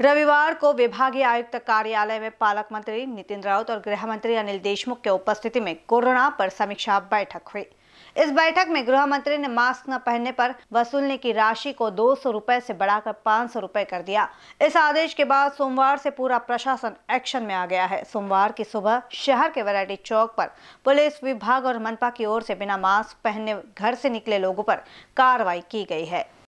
रविवार को विभागीय आयुक्त कार्यालय में पालक मंत्री नितिन राउत और गृह मंत्री अनिल देशमुख के उपस्थिति में कोरोना पर समीक्षा बैठक हुई इस बैठक में गृह मंत्री ने मास्क न पहनने पर वसूलने की राशि को दो सौ रूपए से बढ़ाकर पाँच सौ रूपए कर दिया इस आदेश के बाद सोमवार से पूरा प्रशासन एक्शन में आ गया है सोमवार की सुबह शहर के वैरायटी चौक पर पुलिस विभाग और मनपा की ओर से बिना मास्क पहने घर से निकले लोगों पर कार्रवाई की गई है